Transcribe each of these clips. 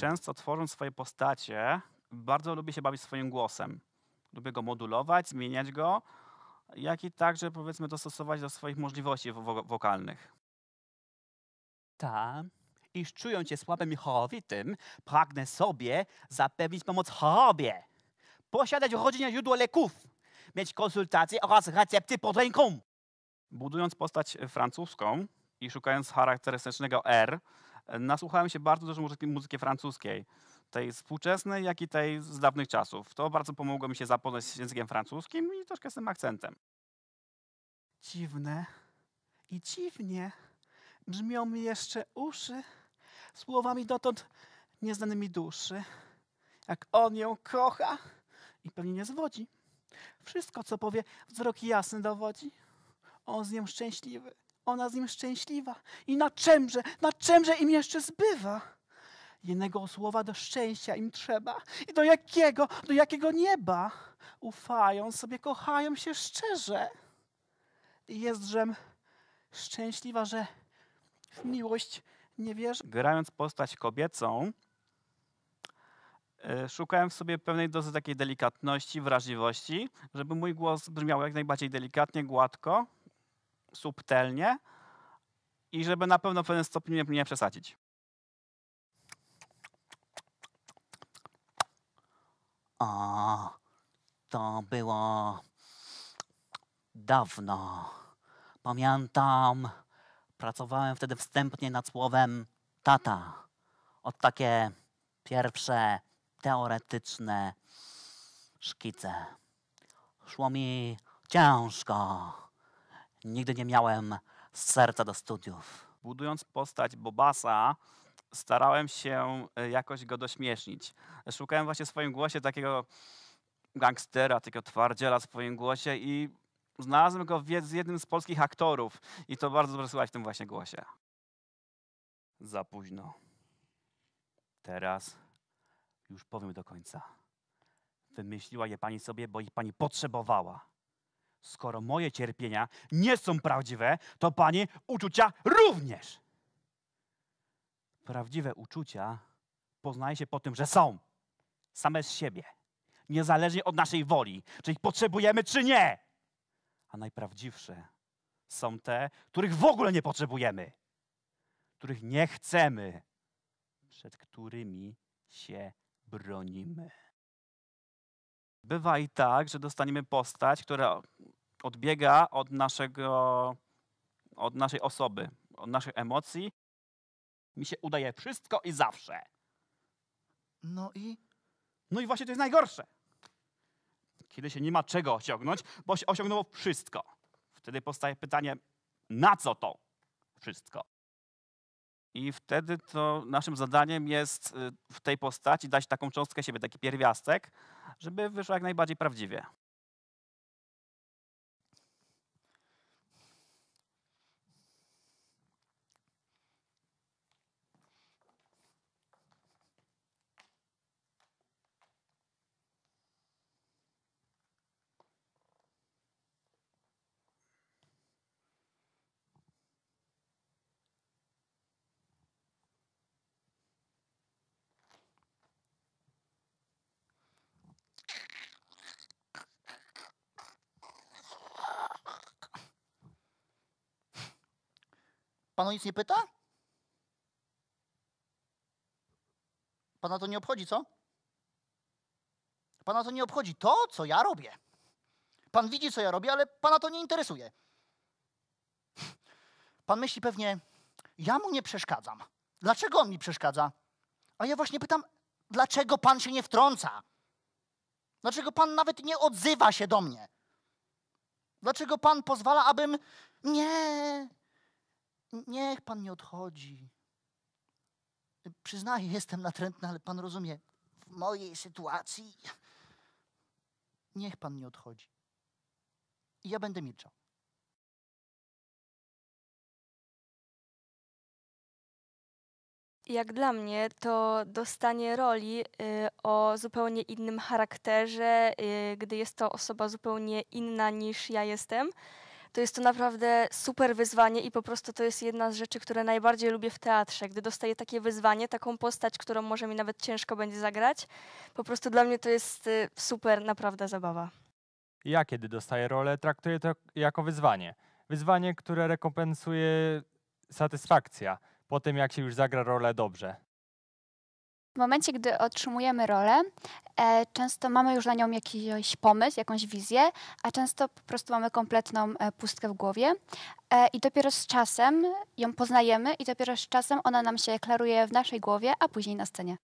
często tworząc swoje postacie, bardzo lubię się bawić swoim głosem. Lubię go modulować, zmieniać go, jak i także powiedzmy dostosować do swoich możliwości wo wokalnych. Tak iż czując się słabym i chorowitym, pragnę sobie zapewnić pomoc chorobie, posiadać rodzinie źródło leków, mieć konsultacje oraz recepty pod ręką. Budując postać e, francuską i szukając charakterystycznego R, E, nasłuchałem się bardzo dużo muzyki, muzyki francuskiej, tej współczesnej, jak i tej z dawnych czasów. To bardzo pomogło mi się zapoznać z językiem francuskim i troszkę z tym akcentem. Dziwne i dziwnie brzmią mi jeszcze uszy słowami dotąd nieznanymi duszy. Jak on ją kocha i pewnie nie zwodzi. Wszystko, co powie, wzrok jasny dowodzi. On z nią szczęśliwy ona z nim szczęśliwa. I na czemże, na czemże im jeszcze zbywa? Jednego słowa do szczęścia im trzeba. I do jakiego, do jakiego nieba? Ufają sobie, kochają się szczerze. Jest, żem szczęśliwa, że miłość nie wierzę. Grając postać kobiecą, e, szukałem w sobie pewnej dozy takiej delikatności, wrażliwości, żeby mój głos brzmiał jak najbardziej delikatnie, gładko, subtelnie i żeby na pewno w pewnym stopniu nie, nie przesadzić. A, to było dawno. Pamiętam, pracowałem wtedy wstępnie nad słowem tata. Od takie pierwsze teoretyczne szkice. Szło mi ciężko. Nigdy nie miałem serca do studiów. Budując postać Bobasa, starałem się e, jakoś go dośmiesznić. Szukałem właśnie w swoim głosie takiego gangstera, takiego twardziela w swoim głosie i znalazłem go z jednym z polskich aktorów i to bardzo dobrze słychać w tym właśnie głosie. Za późno. Teraz już powiem do końca. Wymyśliła je pani sobie, bo ich pani potrzebowała. Skoro moje cierpienia nie są prawdziwe, to Panie uczucia również. Prawdziwe uczucia poznaje się po tym, że są same z siebie, niezależnie od naszej woli, czy ich potrzebujemy, czy nie. A najprawdziwsze są te, których w ogóle nie potrzebujemy, których nie chcemy, przed którymi się bronimy. Bywa i tak, że dostaniemy postać, która odbiega od, naszego, od naszej osoby, od naszych emocji. Mi się udaje wszystko i zawsze. No i? No i właśnie to jest najgorsze. Kiedy się nie ma czego osiągnąć, bo się osiągnęło wszystko. Wtedy powstaje pytanie, na co to wszystko? I wtedy to naszym zadaniem jest y, w tej postaci dać taką cząstkę siebie, taki pierwiastek, żeby wyszło jak najbardziej prawdziwie. Pan o nic nie pyta? Pana to nie obchodzi, co? Pana to nie obchodzi to, co ja robię. Pan widzi, co ja robię, ale pana to nie interesuje. Pan myśli pewnie, ja mu nie przeszkadzam. Dlaczego on mi przeszkadza? A ja właśnie pytam, dlaczego pan się nie wtrąca? Dlaczego pan nawet nie odzywa się do mnie? Dlaczego pan pozwala, abym. Nie, niech Pan nie odchodzi. Przyznaję, jestem natrętny, ale Pan rozumie, w mojej sytuacji niech Pan nie odchodzi. I ja będę milczał. jak dla mnie, to dostanie roli y, o zupełnie innym charakterze, y, gdy jest to osoba zupełnie inna niż ja jestem to jest to naprawdę super wyzwanie i po prostu to jest jedna z rzeczy, które najbardziej lubię w teatrze. Gdy dostaję takie wyzwanie, taką postać, którą może mi nawet ciężko będzie zagrać, po prostu dla mnie to jest y, super, naprawdę zabawa. Ja, kiedy dostaję rolę, traktuję to jako wyzwanie. Wyzwanie, które rekompensuje satysfakcja po tym, jak się już zagra rolę dobrze momencie, gdy otrzymujemy rolę, e, często mamy już na nią jakiś pomysł, jakąś wizję, a często po prostu mamy kompletną e, pustkę w głowie. E, I dopiero z czasem ją poznajemy, i dopiero z czasem ona nam się klaruje w naszej głowie, a później na scenie.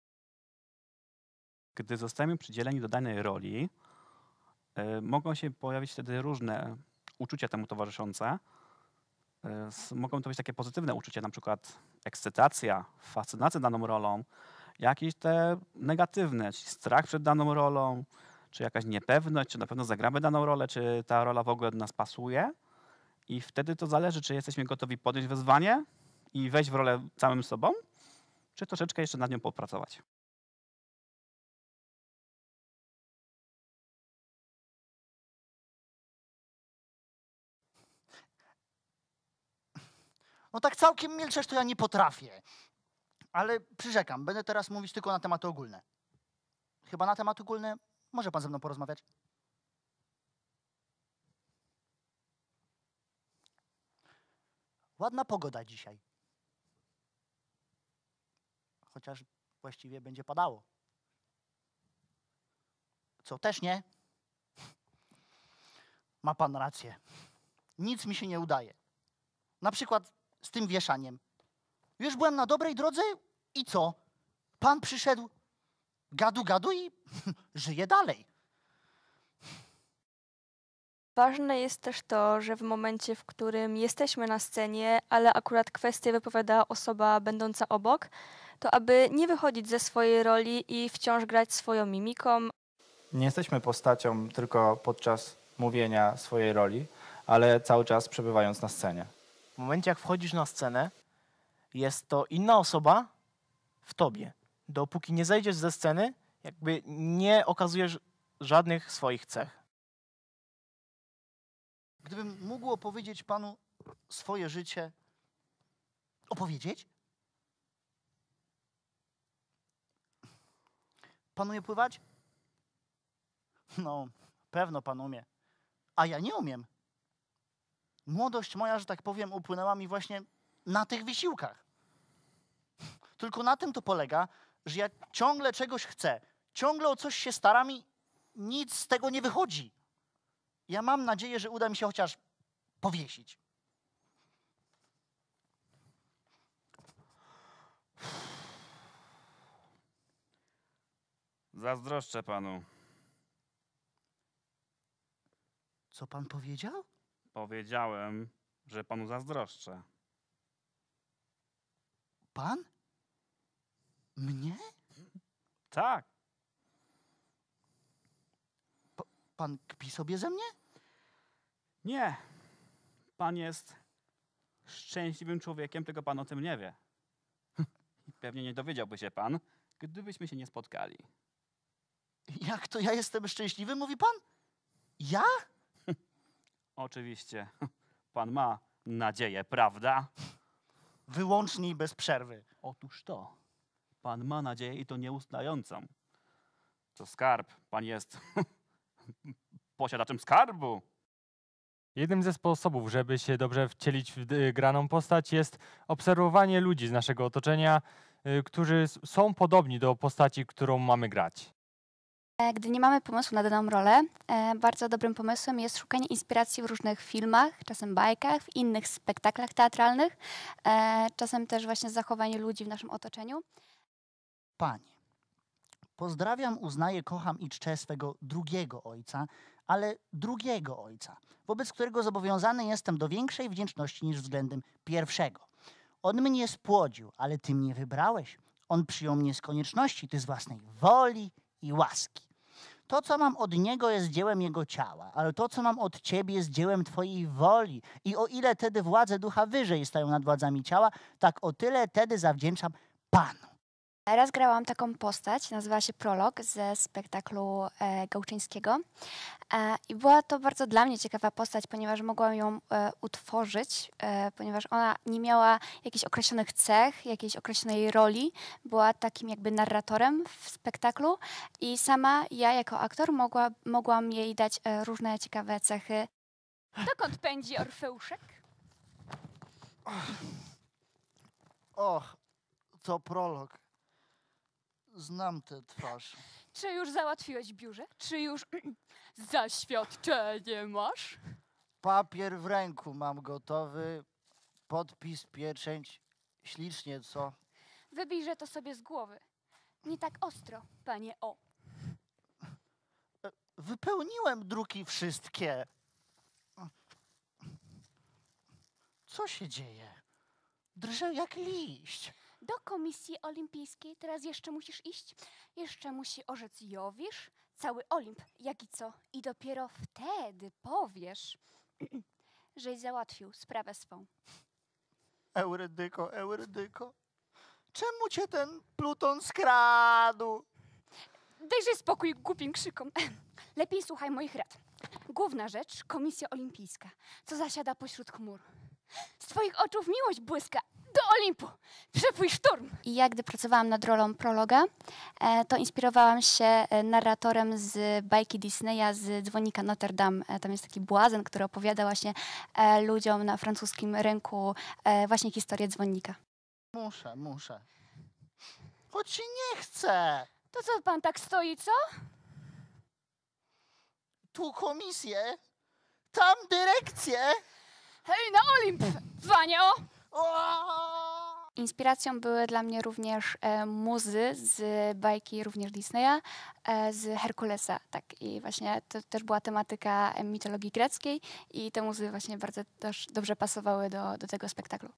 Gdy zostajemy przydzieleni do danej roli, mogą się pojawić wtedy różne uczucia temu towarzyszące. Mogą to być takie pozytywne uczucia, na przykład ekscytacja, fascynacja daną rolą, jakieś te negatywne, czyli strach przed daną rolą, czy jakaś niepewność, czy na pewno zagramy daną rolę, czy ta rola w ogóle do nas pasuje. I wtedy to zależy, czy jesteśmy gotowi podjąć wyzwanie i wejść w rolę samym sobą, czy troszeczkę jeszcze nad nią popracować. No tak całkiem milczeć to ja nie potrafię ale przyrzekam, będę teraz mówić tylko na tematy ogólne. Chyba na temat ogólny może pan ze mną porozmawiać? Ładna pogoda dzisiaj. Chociaż właściwie będzie padało. Co też nie? Ma pan rację. Nic mi się nie udaje. Na przykład z tym wieszaniem. Już byłem na dobrej drodze, i co? Pan przyszedł, gadu, gadu i żyje dalej. Ważne jest też to, że w momencie, w którym jesteśmy na scenie, ale akurat kwestię wypowiada osoba będąca obok, to aby nie wychodzić ze swojej roli i wciąż grać swoją mimiką. Nie jesteśmy postacią tylko podczas mówienia swojej roli, ale cały czas przebywając na scenie. W momencie, jak wchodzisz na scenę, jest to inna osoba, w tobie. Dopóki nie zejdziesz ze sceny, jakby nie okazujesz żadnych swoich cech. Gdybym mógł opowiedzieć Panu swoje życie, opowiedzieć? Panu je pływać? No, pewno Pan umie. A ja nie umiem. Młodość moja, że tak powiem, upłynęła mi właśnie na tych wysiłkach. Tylko na tym to polega, że ja ciągle czegoś chcę, ciągle o coś się staram i nic z tego nie wychodzi. Ja mam nadzieję, że uda mi się chociaż powiesić. Zazdroszczę panu. Co pan powiedział? Powiedziałem, że panu zazdroszczę. Pan? Mnie? Tak. P pan kpi sobie ze mnie? Nie. Pan jest szczęśliwym człowiekiem, tylko pan o tym nie wie. pewnie nie dowiedziałby się pan, gdybyśmy się nie spotkali. Jak to ja jestem szczęśliwy, mówi pan? Ja? Oczywiście. Pan ma nadzieję, prawda? Wyłącznie i bez przerwy. Otóż to. Pan ma nadzieję i to nieustającą. To skarb. Pan jest posiadaczem skarbu. Jednym ze sposobów, żeby się dobrze wcielić w y, graną postać, jest obserwowanie ludzi z naszego otoczenia, y, którzy są podobni do postaci, którą mamy grać. E, gdy nie mamy pomysłu na daną rolę, e, bardzo dobrym pomysłem jest szukanie inspiracji w różnych filmach, czasem bajkach, w innych spektaklach teatralnych, e, czasem też właśnie zachowanie ludzi w naszym otoczeniu. Panie. Pozdrawiam, uznaję, kocham i czczę swego drugiego ojca, ale drugiego ojca, wobec którego zobowiązany jestem do większej wdzięczności niż względem pierwszego. On mnie spłodził, ale ty mnie wybrałeś. On przyjął mnie z konieczności, ty z własnej woli i łaski. To, co mam od niego, jest dziełem jego ciała, ale to, co mam od ciebie, jest dziełem twojej woli. I o ile tedy władze ducha wyżej stają nad władzami ciała, tak o tyle tedy zawdzięczam Panu. Raz grałam taką postać, nazywała się Prolog ze spektaklu e, Gałczyńskiego e, i była to bardzo dla mnie ciekawa postać, ponieważ mogłam ją e, utworzyć, e, ponieważ ona nie miała jakichś określonych cech, jakiejś określonej roli, była takim jakby narratorem w spektaklu i sama ja jako aktor mogła, mogłam jej dać e, różne ciekawe cechy. Dokąd pędzi Orfeuszek? Och, och to prolog znam tę twarz. Czy już załatwiłeś biurze? Czy już zaświadczenie masz? Papier w ręku mam gotowy, podpis, pieczęć. Ślicznie, co? Wybijże to sobie z głowy. Nie tak ostro, panie O. Wypełniłem druki wszystkie. Co się dzieje? Drżę jak liść do Komisji Olimpijskiej. Teraz jeszcze musisz iść. Jeszcze musi orzec Jowisz, cały Olimp, jak i co. I dopiero wtedy powiesz, żeś załatwił sprawę swą. Eurydyko, Eurydyko, czemu cię ten Pluton skradł? Dajże spokój głupim krzykom. Lepiej słuchaj moich rad. Główna rzecz, Komisja Olimpijska, co zasiada pośród chmur. Z twoich oczów miłość błyska, Olimpu! Przepój szturm! I ja, gdy pracowałam nad rolą prologa, e, to inspirowałam się e, narratorem z bajki Disneya, z Dzwonika Notre Dame. E, tam jest taki błazen, który opowiada właśnie ludziom na francuskim rynku właśnie historię dzwonnika. Muszę, muszę. Choć się nie chcę! To co pan tak stoi, co? Tu komisję, tam dyrekcję. Hej, na Olimp, Wanio! Inspiracją były dla mnie również e, muzy z bajki również Disneya, e, z Herkulesa. Tak. I właśnie to też była tematyka mitologii greckiej i te muzy właśnie bardzo też dobrze pasowały do, do tego spektaklu.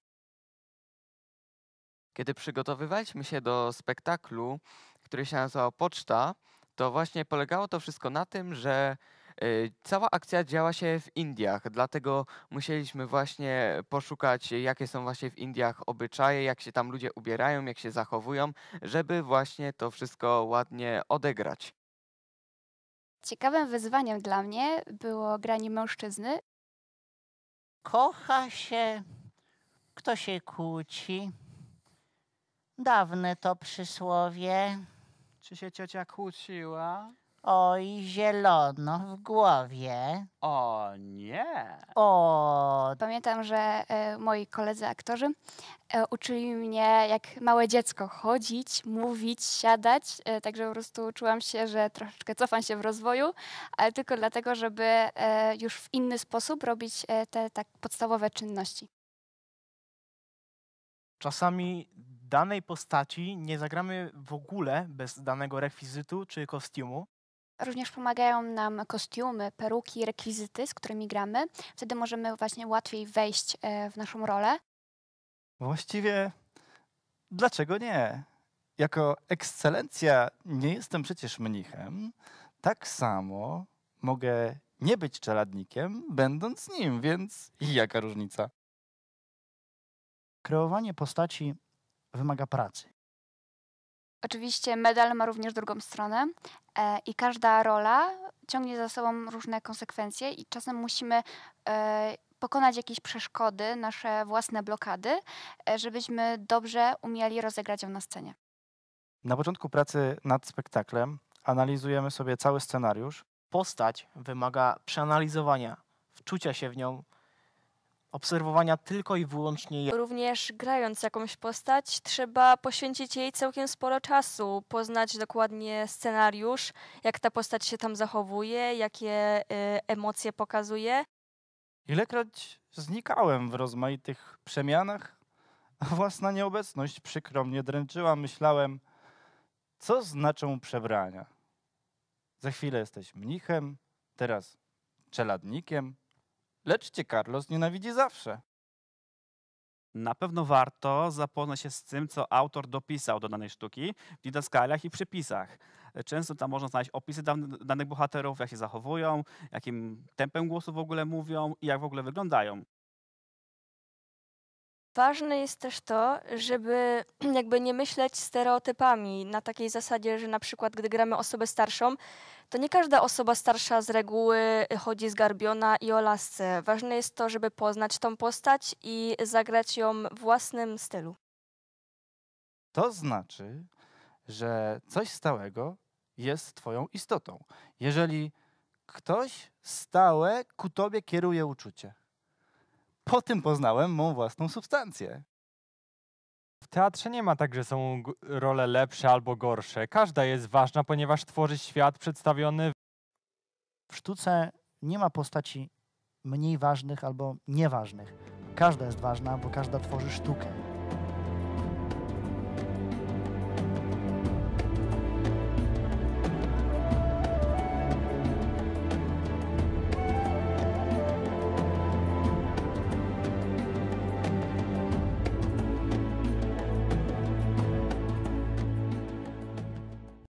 Kiedy przygotowywaliśmy się do spektaklu, który się nazywał Poczta, to właśnie polegało to wszystko na tym, że Y, cała akcja działa się w Indiach, dlatego musieliśmy właśnie poszukać, jakie są właśnie w Indiach obyczaje, jak się tam ludzie ubierają, jak się zachowują, żeby właśnie to wszystko ładnie odegrać. Ciekawym wyzwaniem dla mnie było granie mężczyzny. Kocha się, kto się kłóci. Dawne to przysłowie. Czy się ciocia kłóciła? Oj, zielono w głowie. O nie. O. Pamiętam, że e, moi koledzy aktorzy e, uczyli mnie jak małe dziecko chodzić, mówić, siadać, e, także po prostu czułam się, że troszeczkę cofam się w rozwoju, ale tylko dlatego, żeby już w inny sposób robić te tak podstawowe czynności. Czasami danej postaci nie zagramy w ogóle bez danego rekwizytu czy kostiumu. Również pomagają nam kostiumy, peruki, rekwizyty, z którymi gramy. Wtedy możemy właśnie łatwiej wejść e, w naszą rolę. Właściwie dlaczego nie? Jako ekscelencja nie jestem przecież mnichem. Tak samo mogę nie być czeladnikiem, będąc nim, więc jaka różnica? Kreowanie postaci wymaga pracy. Oczywiście medal ma również drugą stronę e, i każda rola ciągnie za sobą różne konsekwencje i czasem musimy e, pokonać jakieś przeszkody, nasze własne blokady, e, żebyśmy dobrze umieli rozegrać ją na scenie. Na początku pracy nad spektaklem analizujemy sobie cały scenariusz. Postać wymaga przeanalizowania, wczucia się w nią, obserwowania tylko i wyłącznie jej. Również grając jakąś postać, trzeba poświęcić jej całkiem sporo czasu, poznać dokładnie scenariusz, jak ta postać się tam zachowuje, jakie y, emocje pokazuje. Ilekroć znikałem w rozmaitych przemianach, a własna nieobecność przykro mnie dręczyła, myślałem, co znaczą przebrania. Za chwilę jesteś mnichem, teraz czeladnikiem, Lecz cię Carlos nienawidzi zawsze. Na pewno warto zapoznać się z tym, co autor dopisał do danej sztuki w didaskaliach i przypisach. Często tam można znaleźć opisy danych bohaterów, jak się zachowują, jakim tempem głosu w ogóle mówią i jak w ogóle wyglądają. Ważne jest też to, żeby jakby nie myśleć stereotypami na takiej zasadzie, że na przykład gdy gramy osobę starszą, to nie każda osoba starsza z reguły chodzi zgarbiona i o lasce. Ważne jest to, żeby poznać tą postać i zagrać ją w własnym stylu. To znaczy, że coś stałego jest twoją istotą. Jeżeli ktoś stałe ku tobie kieruje uczucie, po tym poznałem mą własną substancję. W teatrze nie ma tak, że są role lepsze albo gorsze. Każda jest ważna, ponieważ tworzy świat przedstawiony. W sztuce nie ma postaci mniej ważnych albo nieważnych. Każda jest ważna, bo każda tworzy sztukę.